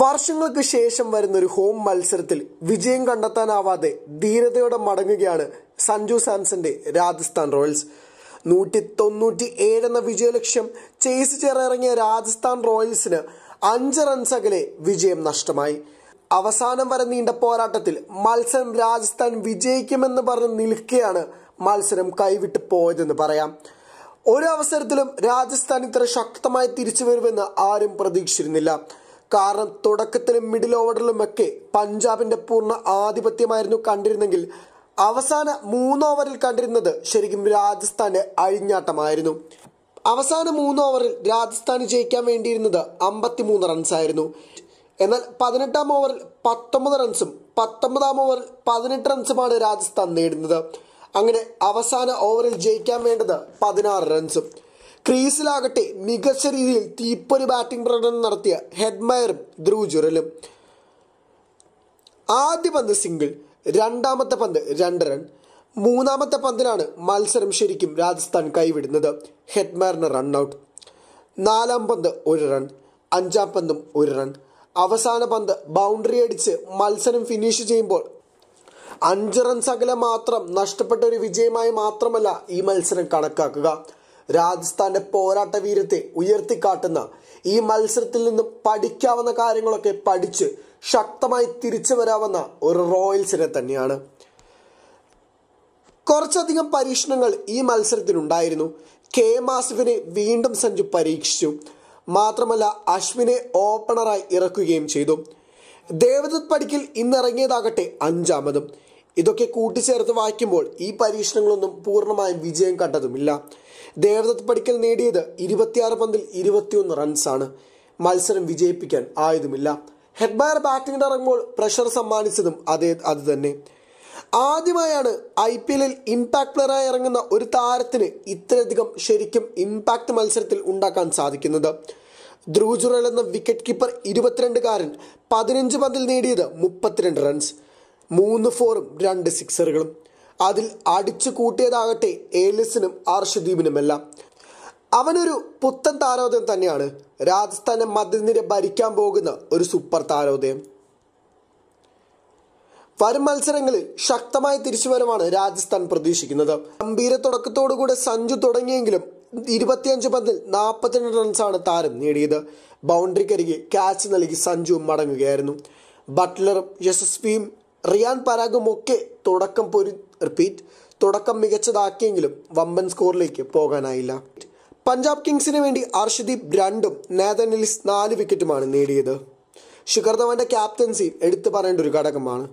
വർഷങ്ങൾക്ക് ശേഷം വരുന്ന ഒരു ഹോം മത്സരത്തിൽ വിജയം കണ്ടെത്താനാവാതെ ധീരതയോടെ മടങ്ങുകയാണ് സഞ്ജു സാംസന്റെ രാജസ്ഥാൻ റോയൽസ് നൂറ്റി തൊണ്ണൂറ്റി ഏഴ് എന്ന വിജയലക്ഷ്യം ചേസ് ചേറിറങ്ങിയ രാജസ്ഥാൻ റോയൽസിന് അഞ്ച് റൺസ് അകലെ വിജയം നഷ്ടമായി അവസാനം വരെ നീണ്ട പോരാട്ടത്തിൽ മത്സരം രാജസ്ഥാൻ വിജയിക്കുമെന്ന് പറഞ്ഞ് നിൽക്കുകയാണ് മത്സരം കൈവിട്ടു പോയതെന്ന് പറയാം ഒരു അവസരത്തിലും രാജസ്ഥാൻ ഇത്ര ശക്തമായി തിരിച്ചു വരുമെന്ന് ആരും പ്രതീക്ഷിച്ചിരുന്നില്ല കാരണം തുടക്കത്തിലും മിഡിൽ ഓവറിലുമൊക്കെ പഞ്ചാബിന്റെ പൂർണ്ണ ആധിപത്യമായിരുന്നു കണ്ടിരുന്നെങ്കിൽ അവസാന മൂന്ന് ഓവറിൽ കണ്ടിരുന്നത് ശരിക്കും രാജസ്ഥാന്റെ അഴിഞ്ഞാട്ടമായിരുന്നു അവസാന മൂന്ന് ഓവറിൽ രാജസ്ഥാന് ജയിക്കാൻ വേണ്ടിയിരുന്നത് അമ്പത്തിമൂന്ന് റൺസായിരുന്നു എന്നാൽ പതിനെട്ടാം ഓവറിൽ പത്തൊമ്പത് റൺസും പത്തൊമ്പതാം ഓവറിൽ പതിനെട്ട് റൺസുമാണ് രാജസ്ഥാൻ നേടുന്നത് അങ്ങനെ അവസാന ഓവറിൽ ജയിക്കാൻ വേണ്ടത് പതിനാറ് റൺസും ക്രീസിലാകട്ടെ മികച്ച രീതിയിൽ തീപ്പൊരു ബാറ്റിംഗ് പ്രകടനം നടത്തിയ ഹെഡ്മയറും ധ്രുവ് ആദ്യ പന്ത് സിംഗിൾ രണ്ടാമത്തെ പന്ത് രണ്ട് റൺ മൂന്നാമത്തെ പന്തിലാണ് മത്സരം ശരിക്കും രാജസ്ഥാൻ കൈവിടുന്നത് ഹെഡ്മയറിന് ഔട്ട് നാലാം പന്ത് ഒരു റൺ അഞ്ചാം പന്തും ഒരു റൺ അവസാന പന്ത് ബൗണ്ടറി അടിച്ച് മത്സരം ഫിനിഷ് ചെയ്യുമ്പോൾ അഞ്ച് റൺസ് അകലെ മാത്രം നഷ്ടപ്പെട്ട ഒരു വിജയമായി മാത്രമല്ല ഈ മത്സരം കണക്കാക്കുക രാജസ്ഥാന്റെ പോരാട്ട വീര്യത്തെ ഉയർത്തിക്കാട്ടുന്ന ഈ മത്സരത്തിൽ നിന്നും പഠിക്കാവുന്ന കാര്യങ്ങളൊക്കെ പഠിച്ച് ശക്തമായി തിരിച്ചു വരാവുന്ന ഒരു റോയൽസിനെ തന്നെയാണ് കുറച്ചധികം പരീക്ഷണങ്ങൾ ഈ മത്സരത്തിനുണ്ടായിരുന്നു കെ മാസിഫിനെ വീണ്ടും സഞ്ജു പരീക്ഷിച്ചു മാത്രമല്ല അശ്വിനെ ഓപ്പണറായി ഇറക്കുകയും ചെയ്തു ദേവദത്ത് പടിക്കൽ ഇന്നിറങ്ങിയതാകട്ടെ അഞ്ചാമതും ഇതൊക്കെ കൂട്ടിച്ചേർത്ത് വായിക്കുമ്പോൾ ഈ പരീക്ഷണങ്ങളൊന്നും പൂർണ്ണമായും വിജയം കണ്ടതുമില്ല ദേവദത്ത് പടിക്കൽ നേടിയത് ഇരുപത്തിയാറ് പന്തിൽ ഇരുപത്തിയൊന്ന് റൺസാണ് മത്സരം വിജയിപ്പിക്കാൻ ആയതുമില്ല ഹെഡ്ബയർ ബാറ്റിംഗ് ഇറങ്ങുമ്പോൾ പ്രഷർ സമ്മാനിച്ചതും അതേ അത് തന്നെ ആദ്യമായാണ് ഐ പി എല്ലിൽ ഇമ്പാക്ട് പ്ലെയറായി ഇറങ്ങുന്ന ഒരു താരത്തിന് ഇത്രയധികം ശരിക്കും ഇമ്പാക്ട് മത്സരത്തിൽ ഉണ്ടാക്കാൻ സാധിക്കുന്നത് ധ്രുവ് എന്ന വിക്കറ്റ് കീപ്പർ ഇരുപത്തിരണ്ടുകാരൻ പതിനഞ്ച് പന്തിൽ നേടിയത് മുപ്പത്തിരണ്ട് റൺസ് മൂന്ന് ഫോറും രണ്ട് സിക്സറുകളും അതിൽ അടിച്ചു കൂട്ടിയതാകട്ടെ ഏലിസിനും ആർഷദീപിനുമെല്ലാം അവനൊരു പുത്തൻ താരോദയം തന്നെയാണ് രാജസ്ഥാനെ മതിനിര ഭരിക്കാൻ പോകുന്ന ഒരു സൂപ്പർ താരോദയം വരും മത്സരങ്ങളിൽ ശക്തമായ തിരിച്ചുവരവാണ് രാജസ്ഥാൻ പ്രതീക്ഷിക്കുന്നത് ഗംഭീര തുടക്കത്തോടുകൂടെ സഞ്ജു തുടങ്ങിയെങ്കിലും ഇരുപത്തിയഞ്ച് പന്തിൽ നാൽപ്പത്തിരണ്ട് റൺസാണ് താരം നേടിയത് ബൗണ്ടറിക്കരികെ ക്യാച്ച് നൽകി സഞ്ജുവും മടങ്ങുകയായിരുന്നു ബട്ട്ലറും യശസ്വിയും റിയാൻ പരാഗും ഒക്കെ തുടക്കം പൊരു റിപ്പീറ്റ് തുടക്കം മികച്ചതാക്കിയെങ്കിലും വമ്പൻ സ്കോറിലേക്ക് പോകാനായില്ല പഞ്ചാബ് കിങ്സിന് വേണ്ടി അർഷദീപ് രണ്ടും നേതൻ നാല് വിക്കറ്റുമാണ് നേടിയത് ശിഖർ ധവാന്റെ ക്യാപ്റ്റൻസി എടുത്തു പറയേണ്ട ഒരു ഘടകമാണ്